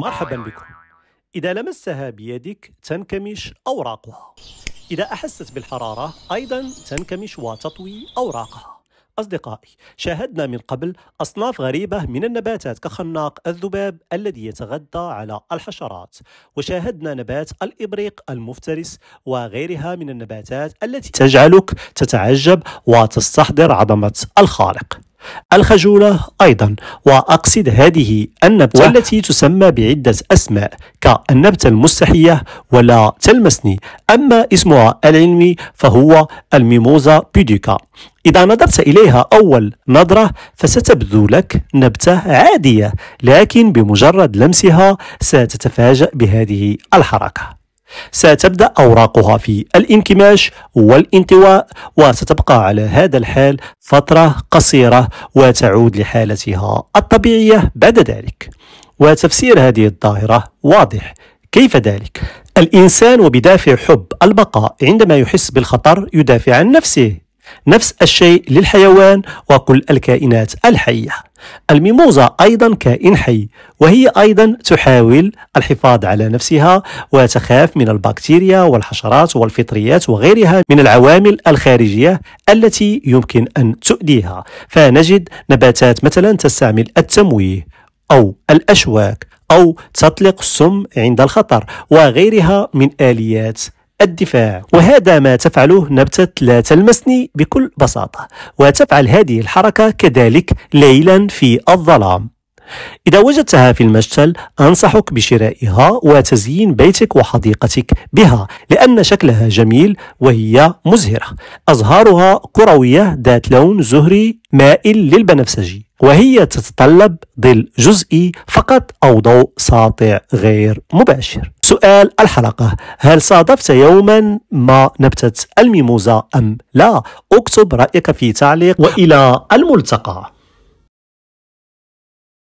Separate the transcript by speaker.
Speaker 1: مرحبا آه، بكم إذا لمستها بيدك تنكمش أوراقها إذا أحست بالحرارة أيضا تنكمش وتطوي أوراقها أصدقائي شاهدنا من قبل أصناف غريبة من النباتات كخناق الذباب الذي يتغذى على الحشرات وشاهدنا نبات الإبريق المفترس وغيرها من النباتات التي تجعلك تتعجب وتستحضر عظمة الخالق الخجولة أيضا وأقصد هذه النبتة والتي تسمى بعدة أسماء كالنبتة المستحية ولا تلمسني أما اسمها العلمي فهو الميموزا بيديكا إذا نظرت إليها أول نظرة فستبدو لك نبتة عادية لكن بمجرد لمسها ستتفاجأ بهذه الحركة ستبدأ أوراقها في الانكماش والانطواء وستبقى على هذا الحال فترة قصيرة وتعود لحالتها الطبيعية بعد ذلك وتفسير هذه الظاهرة واضح كيف ذلك؟ الإنسان وبدافع حب البقاء عندما يحس بالخطر يدافع عن نفسه نفس الشيء للحيوان وكل الكائنات الحية الميموزا أيضا كائن حي وهي أيضا تحاول الحفاظ على نفسها وتخاف من البكتيريا والحشرات والفطريات وغيرها من العوامل الخارجية التي يمكن أن تؤذيها فنجد نباتات مثلا تستعمل التمويه أو الأشواك أو تطلق السم عند الخطر وغيرها من آليات الدفاع وهذا ما تفعله نبتة لا تلمسني بكل بساطة وتفعل هذه الحركة كذلك ليلا في الظلام إذا وجدتها في المشتل أنصحك بشرائها وتزيين بيتك وحديقتك بها لأن شكلها جميل وهي مزهرة أزهارها كروية ذات لون زهري مائل للبنفسجي وهي تتطلب ظل جزئي فقط أو ضوء ساطع غير مباشر سؤال الحلقة هل صادفت يوما ما نبتة الميموزة أم لا؟ اكتب رأيك في تعليق وإلى الملتقى